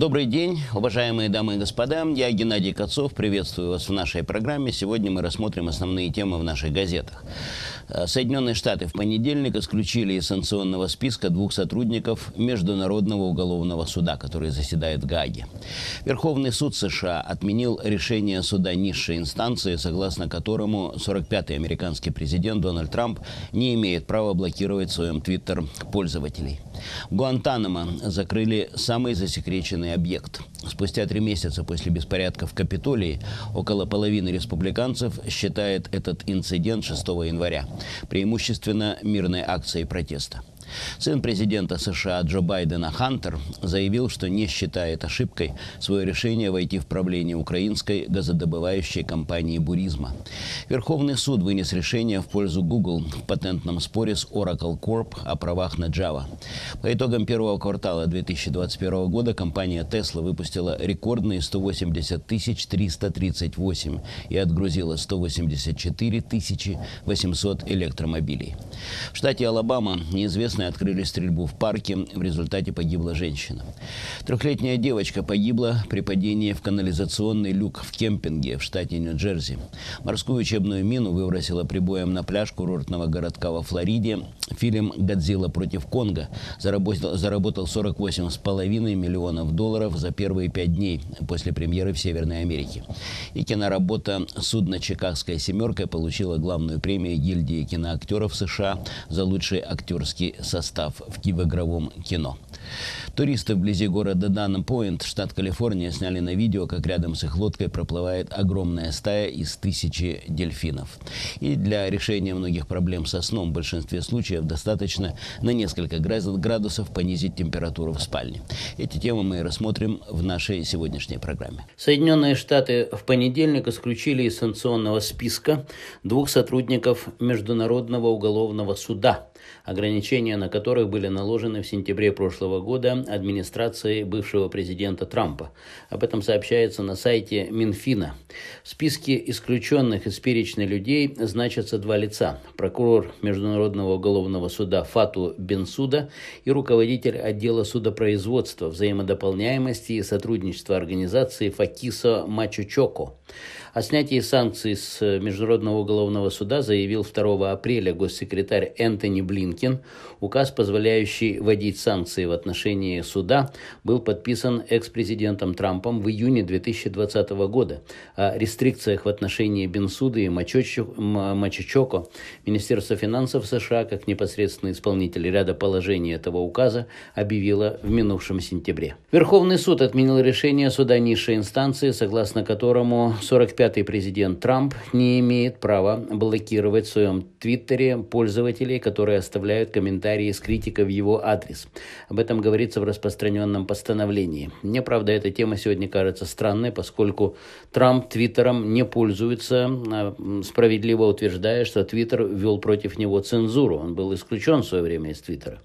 Добрый день, уважаемые дамы и господа. Я Геннадий Кацов, приветствую вас в нашей программе. Сегодня мы рассмотрим основные темы в наших газетах. Э, Соединенные Штаты в понедельник исключили из санкционного списка двух сотрудников Международного уголовного суда, который заседает в Гааге. Верховный суд США отменил решение суда низшей инстанции, согласно которому 45-й американский президент Дональд Трамп не имеет права блокировать в своем твиттер пользователей. В Гуантанамо закрыли самый засекреченный объект. Спустя три месяца после беспорядков в Капитолии около половины республиканцев считает этот инцидент 6 января преимущественно мирной акцией протеста. Сын президента США Джо Байдена Хантер заявил, что не считает ошибкой свое решение войти в правление украинской газодобывающей компании «Буризма». Верховный суд вынес решение в пользу Google в патентном споре с Oracle Corp. о правах на Java. По итогам первого квартала 2021 года компания Tesla выпустила рекордные 180 338 и отгрузила 184 800 электромобилей. В штате Алабама неизвестно местные открыли стрельбу в парке. В результате погибла женщина. Трехлетняя девочка погибла при падении в канализационный люк в кемпинге в штате Нью-Джерси. Морскую учебную мину выбросила прибоем на пляж курортного городка во Флориде. Фильм «Годзилла против Конга» заработал, заработал 48,5 миллионов долларов за первые пять дней после премьеры в Северной Америке. И киноработа «Судно Чикагская семерка» получила главную премию гильдии киноактеров США за лучший актерский состав в игровом кино. Туристы вблизи города Дана-Пойнт, штат Калифорния, сняли на видео, как рядом с их лодкой проплывает огромная стая из тысячи дельфинов. И для решения многих проблем со сном в большинстве случаев достаточно на несколько градусов понизить температуру в спальне. Эти темы мы рассмотрим в нашей сегодняшней программе. Соединенные Штаты в понедельник исключили из санкционного списка двух сотрудников Международного уголовного суда – ограничения на которых были наложены в сентябре прошлого года администрацией бывшего президента Трампа. Об этом сообщается на сайте Минфина. В списке исключенных из перечня людей значатся два лица – прокурор Международного уголовного суда Фату Бенсуда и руководитель отдела судопроизводства, взаимодополняемости и сотрудничества организации Факисо Мачучоко. О снятии санкций с э, Международного уголовного суда заявил 2 апреля госсекретарь Энтони Блинкен. Указ, позволяющий вводить санкции в отношении суда, был подписан экс-президентом Трампом в июне 2020 года. О рестрикциях в отношении Бенсуда и Мачичоко э, Министерство финансов США, как непосредственный исполнитель ряда положений этого указа, объявило в минувшем сентябре. Верховный суд отменил решение суда низшей инстанции, согласно которому 45 пятый президент Трамп не имеет права блокировать в своем Твиттере пользователей, которые оставляют комментарии с критикой в его адрес. Об этом говорится в распространенном постановлении. Мне, правда, эта тема сегодня кажется странной, поскольку Трамп Твиттером не пользуется, а, справедливо утверждая, что Твиттер ввел против него цензуру. Он был исключен в свое время из Твиттера.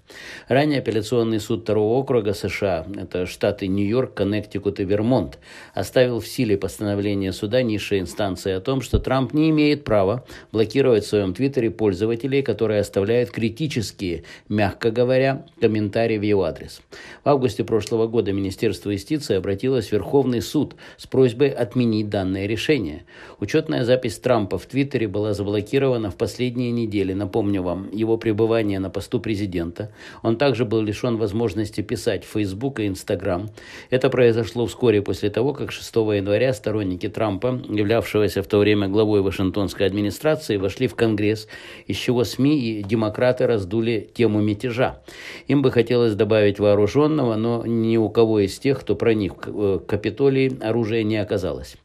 Ранее апелляционный суд второго округа США, это штаты Нью-Йорк, Коннектикут и Вермонт, оставил в силе постановление суда не высшей инстанции о том, что Трамп не имеет права блокировать в своем Твиттере пользователей, которые оставляют критические, мягко говоря, комментарии в его адрес. В августе прошлого года Министерство юстиции обратилось в Верховный суд с просьбой отменить данное решение. Учетная запись Трампа в Твиттере была заблокирована в последние недели, напомню вам, его пребывание на посту президента. Он также был лишен возможности писать в Facebook и Instagram. Это произошло вскоре после того, как 6 января сторонники Трампа являвшегося в то время главой Вашингтонской администрации, вошли в Конгресс, из чего СМИ и демократы раздули тему мятежа. Им бы хотелось добавить вооруженного, но ни у кого из тех, кто проник в э, Капитолий, оружия не оказалось.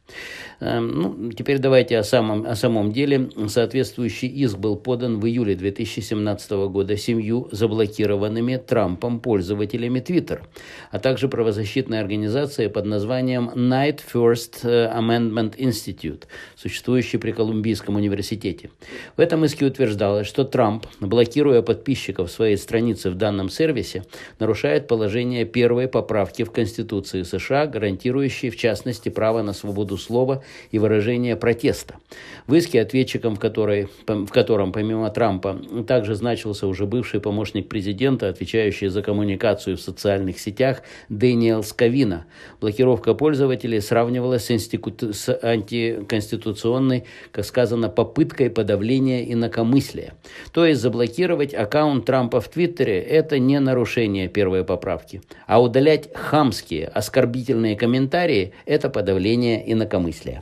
Эм, ну, теперь давайте о самом, о самом деле. Соответствующий иск был подан в июле 2017 года семью заблокированными Трампом пользователями Twitter, а также правозащитной организацией под названием Night First э, Amendment Institute, существующей при Колумбийском университете. В этом иске утверждалось, что Трамп, блокируя подписчиков своей страницы в данном сервисе, нарушает положение первой поправки в Конституции США, гарантирующей в частности право на свободу слова и выражение протеста. В иске, ответчиком в, которой, в котором помимо Трампа также значился уже бывший помощник президента, отвечающий за коммуникацию в социальных сетях, Дэниел Скавина. Блокировка пользователей сравнивалась с, институ... с антиконституционной, как сказано, попыткой подавления инакомыслия. То есть заблокировать аккаунт Трампа в Твиттере – это не нарушение первой поправки, а удалять хамские, оскорбительные комментарии – это подавление инакомыслия.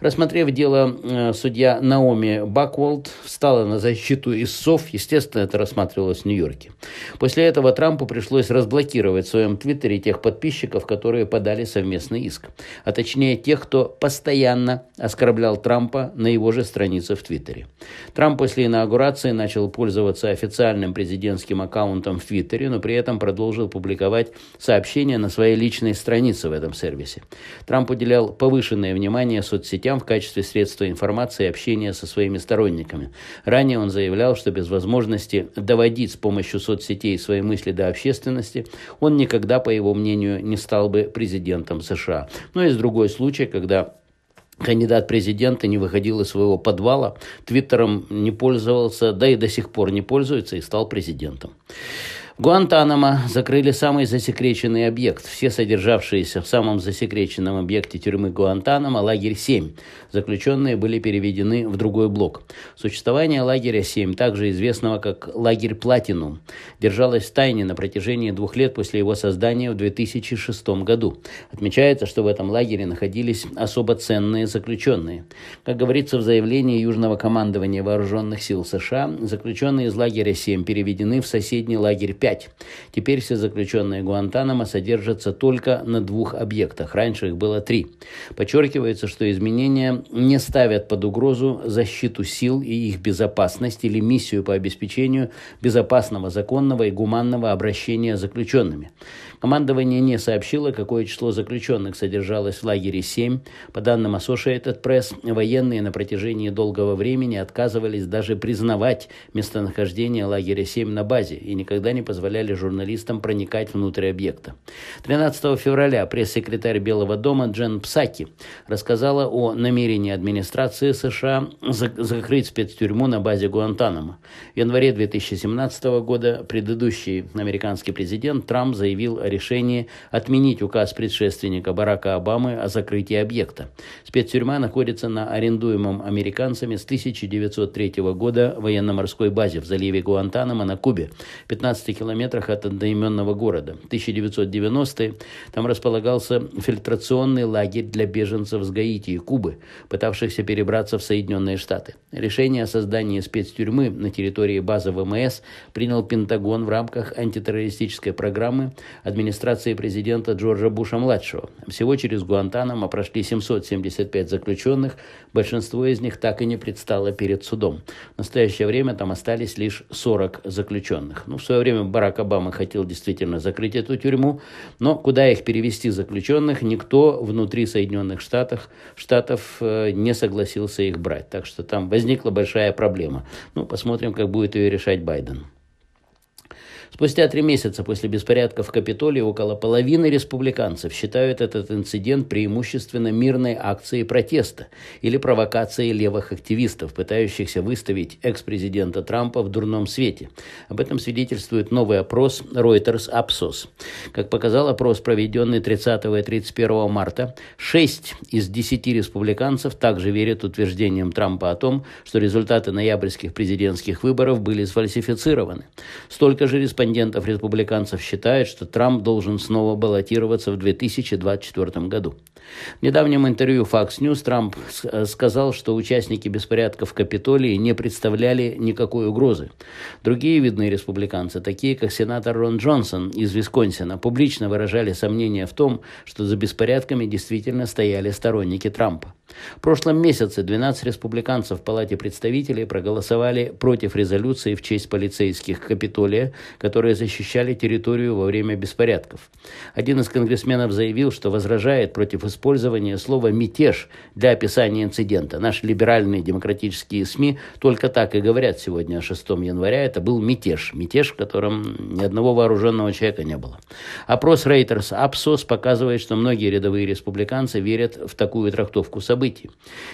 Рассмотрев дело, э, судья Наоми Бакволд встала на защиту исов, Естественно, это рассматривалось в Нью-Йорке. После этого Трампу пришлось разблокировать в своем Твиттере тех подписчиков, которые подали совместный иск. А точнее, тех, кто постоянно оскорблял Трампа на его же странице в Твиттере. Трамп после инаугурации начал пользоваться официальным президентским аккаунтом в Твиттере, но при этом продолжил публиковать сообщения на своей личной странице в этом сервисе. Трамп уделял повышенное внимание соцсетям, сетям в качестве средства информации и общения со своими сторонниками. Ранее он заявлял, что без возможности доводить с помощью соцсетей свои мысли до общественности, он никогда, по его мнению, не стал бы президентом США. Но ну есть другой случай, когда кандидат президента не выходил из своего подвала, твиттером не пользовался, да и до сих пор не пользуется и стал президентом. Гуантанамо закрыли самый засекреченный объект. Все содержавшиеся в самом засекреченном объекте тюрьмы Гуантанамо, лагерь 7. Заключенные были переведены в другой блок. Существование лагеря 7, также известного как лагерь Платинум, держалось в тайне на протяжении двух лет после его создания в 2006 году. Отмечается, что в этом лагере находились особо ценные заключенные. Как говорится в заявлении Южного командования Вооруженных сил США, заключенные из лагеря 7 переведены в соседний лагерь 5 пять. Теперь все заключенные Гуантанамо содержатся только на двух объектах. Раньше их было три. Подчеркивается, что изменения не ставят под угрозу защиту сил и их безопасность или миссию по обеспечению безопасного, законного и гуманного обращения с заключенными. Командование не сообщило, какое число заключенных содержалось в лагере 7. По данным Associated Press, военные на протяжении долгого времени отказывались даже признавать местонахождение лагеря 7 на базе и никогда не позволяли журналистам проникать внутрь объекта. 13 февраля пресс-секретарь Белого дома Джен Псаки рассказала о намерении администрации США закрыть спецтюрьму на базе Гуантанамо. В январе 2017 года предыдущий американский президент Трамп заявил о решении отменить указ предшественника Барака Обамы о закрытии объекта. Спецтюрьма находится на арендуемом американцами с 1903 года военно-морской базе в заливе Гуантанамо на Кубе, 15 километрах от одноименного города. 1990-е там располагался фильтрационный лагерь для беженцев с Гаити и Кубы, пытавшихся перебраться в Соединенные Штаты. Решение о создании спецтюрьмы на территории базы ВМС принял Пентагон в рамках антитеррористической программы администрации президента Джорджа Буша-младшего. Всего через Гуантанамо прошли 775 заключенных, большинство из них так и не предстало перед судом. В настоящее время там остались лишь 40 заключенных. Ну, в свое время Барак Обама хотел действительно закрыть эту тюрьму, но куда их перевести заключенных, никто внутри Соединенных Штатов, Штатов э, не согласился их брать. Так что там возникла большая проблема. Ну, посмотрим, как будет ее решать Байден. Спустя три месяца после беспорядков в Капитолии около половины республиканцев считают этот инцидент преимущественно мирной акцией протеста или провокацией левых активистов, пытающихся выставить экс-президента Трампа в дурном свете. Об этом свидетельствует новый опрос Reuters Apsos. Как показал опрос, проведенный 30 и 31 марта, 6 из 10 республиканцев также верят утверждениям Трампа о том, что результаты ноябрьских президентских выборов были сфальсифицированы. Столько же республиканцев респондентов республиканцев считает, что Трамп должен снова баллотироваться в 2024 году. В недавнем интервью Fox News Трамп э, сказал, что участники беспорядков в Капитолии не представляли никакой угрозы. Другие видные республиканцы, такие как сенатор Рон Джонсон из Висконсина, публично выражали сомнения в том, что за беспорядками действительно стояли сторонники Трампа. В прошлом месяце 12 республиканцев в Палате представителей проголосовали против резолюции в честь полицейских Капитолия, которые защищали территорию во время беспорядков. Один из конгрессменов заявил, что возражает против использования слова «мятеж» для описания инцидента. Наши либеральные демократические СМИ только так и говорят сегодня а о 6 января. Это был мятеж. Мятеж, в котором ни одного вооруженного человека не было. Опрос Reuters Апсос показывает, что многие рядовые республиканцы верят в такую трактовку событий.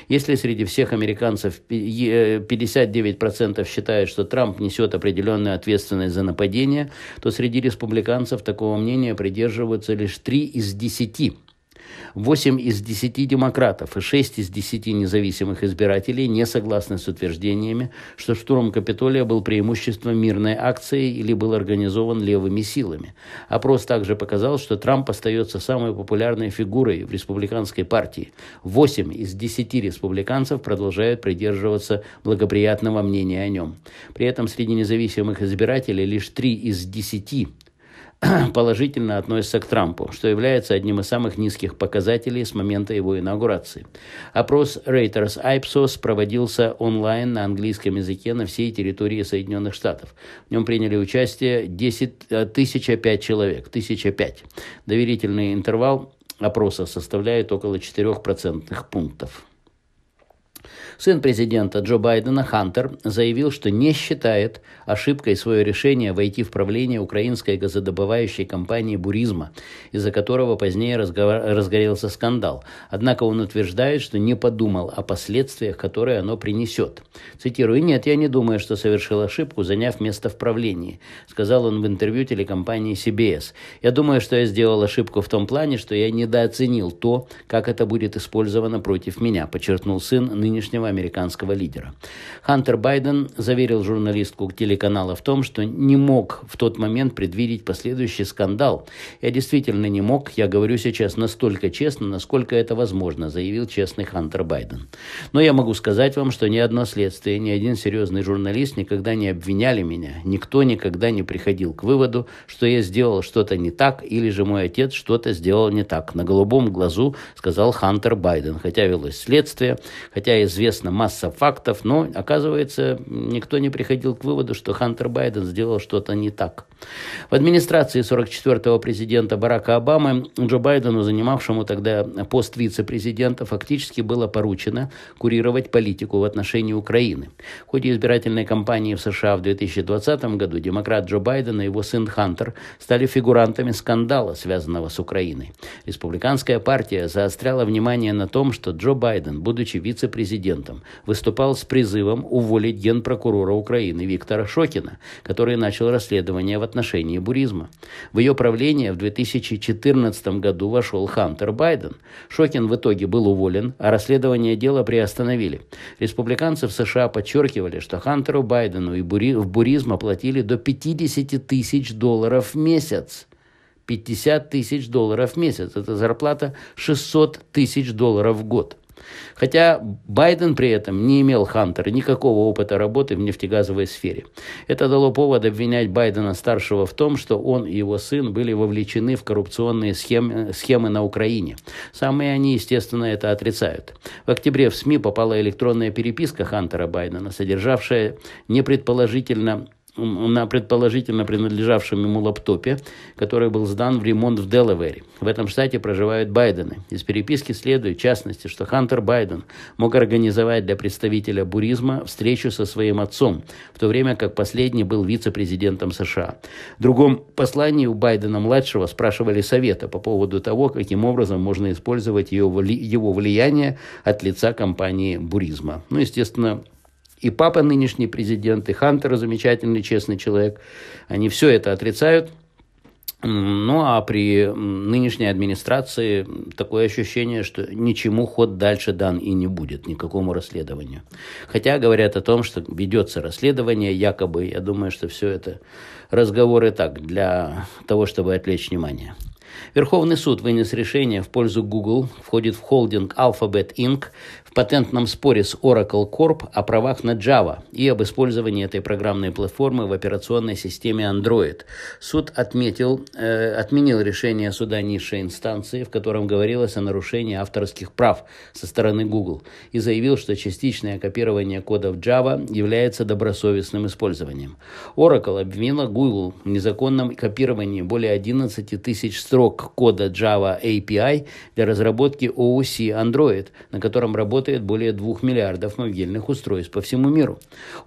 Если среди всех американцев 59% считают, что Трамп несет определенную ответственность за нападение, населения, то среди республиканцев такого мнения придерживаются лишь три из десяти. 8 из 10 демократов и 6 из 10 независимых избирателей не согласны с утверждениями, что штурм Капитолия был преимуществом мирной акции или был организован левыми силами. Опрос также показал, что Трамп остается самой популярной фигурой в республиканской партии. 8 из 10 республиканцев продолжают придерживаться благоприятного мнения о нем. При этом среди независимых избирателей лишь 3 из 10 положительно относится к Трампу, что является одним из самых низких показателей с момента его инаугурации. Опрос Reuters Ipsos проводился онлайн на английском языке на всей территории Соединенных Штатов. В нем приняли участие 10, 1005 э, человек. 1005. Доверительный интервал опроса составляет около 4% пунктов. Сын президента Джо Байдена, Хантер, заявил, что не считает ошибкой свое решение войти в правление украинской газодобывающей компании «Буризма», из-за которого позднее разгорелся скандал. Однако он утверждает, что не подумал о последствиях, которые оно принесет. Цитирую, «Нет, я не думаю, что совершил ошибку, заняв место в правлении», сказал он в интервью телекомпании CBS. «Я думаю, что я сделал ошибку в том плане, что я недооценил то, как это будет использовано против меня», подчеркнул сын нынешнего главного американского лидера. Хантер Байден заверил журналистку телеканала в том, что не мог в тот момент предвидеть последующий скандал. Я действительно не мог, я говорю сейчас настолько честно, насколько это возможно, заявил честный Хантер Байден. Но я могу сказать вам, что ни одно следствие, ни один серьезный журналист никогда не обвиняли меня. Никто никогда не приходил к выводу, что я сделал что-то не так или же мой отец что-то сделал не так. На голубом глазу сказал Хантер Байден, хотя велось следствие, хотя известно известна масса фактов, но, оказывается, никто не приходил к выводу, что Хантер Байден сделал что-то не так. В администрации 44-го президента Барака Обамы Джо Байдену, занимавшему тогда пост вице-президента, фактически было поручено курировать политику в отношении Украины. В ходе избирательной кампании в США в 2020 году демократ Джо Байден и его сын Хантер стали фигурантами скандала, связанного с Украиной. Республиканская партия заостряла внимание на том, что Джо Байден, будучи вице-президентом, парламентом, выступал с призывом уволить генпрокурора Украины Виктора Шокина, который начал расследование в отношении буризма. В ее правление в 2014 году вошел Хантер Байден. Шокин в итоге был уволен, а расследование дела приостановили. Республиканцы в США подчеркивали, что Хантеру Байдену и бури... в буризм оплатили до 50 тысяч долларов в месяц. 50 тысяч долларов в месяц. Это зарплата 600 тысяч долларов в год. Хотя Байден при этом не имел Хантер никакого опыта работы в нефтегазовой сфере. Это дало повод обвинять Байдена-старшего в том, что он и его сын были вовлечены в коррупционные схемы, схемы на Украине. Самые они, естественно, это отрицают. В октябре в СМИ попала электронная переписка Хантера Байдена, содержавшая непредположительно на предположительно принадлежавшем ему лаптопе, который был сдан в ремонт в Делавере. В этом штате проживают Байдены. Из переписки следует, в частности, что Хантер Байден мог организовать для представителя буризма встречу со своим отцом, в то время как последний был вице-президентом США. В другом послании у Байдена-младшего спрашивали совета по поводу того, каким образом можно использовать его влияние от лица компании буризма. Ну, естественно, и папа нынешний президент, и Хантер замечательный, честный человек. Они все это отрицают. Ну а при нынешней администрации такое ощущение, что ничему ход дальше дан и не будет, никакому расследованию. Хотя говорят о том, что ведется расследование якобы. Я думаю, что все это разговоры так, для того, чтобы отвлечь внимание. Верховный суд вынес решение в пользу Google, входит в холдинг Alphabet Inc патентном споре с Oracle Corp о правах на Java и об использовании этой программной платформы в операционной системе Android. Суд отметил, э, отменил решение суда низшей инстанции, в котором говорилось о нарушении авторских прав со стороны Google, и заявил, что частичное копирование кодов Java является добросовестным использованием. Oracle обвинила Google в незаконном копировании более 11 тысяч строк кода Java API для разработки OOC Android, на котором работает работает более 2 миллиардов мобильных устройств по всему миру.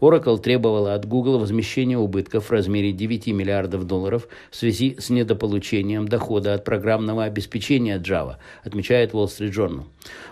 Oracle требовала от Google возмещения убытков в размере 9 миллиардов долларов в связи с недополучением дохода от программного обеспечения Java, отмечает Wall Street Journal.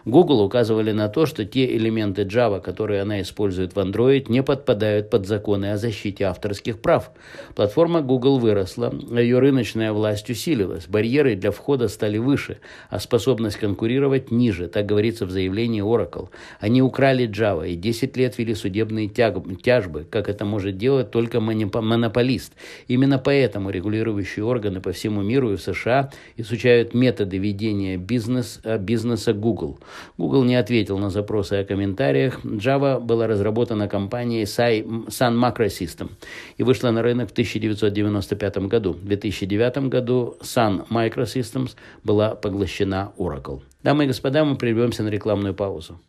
Google указывали на то, что те элементы Java, которые она использует в Android, не подпадают под законы о защите авторских прав. Платформа Google выросла, а ее рыночная власть усилилась, барьеры для входа стали выше, а способность конкурировать ниже, так говорится в заявлении Oracle. Oracle. Они украли Java и 10 лет вели судебные тяжбы, как это может делать только монополист. Именно поэтому регулирующие органы по всему миру и в США изучают методы ведения бизнес, э, бизнеса Google. Google не ответил на запросы о комментариях. Java была разработана компанией Sun Microsystem и вышла на рынок в 1995 году. В 2009 году Sun Microsystems была поглощена Oracle. Дамы и господа, мы прервемся на рекламную паузу.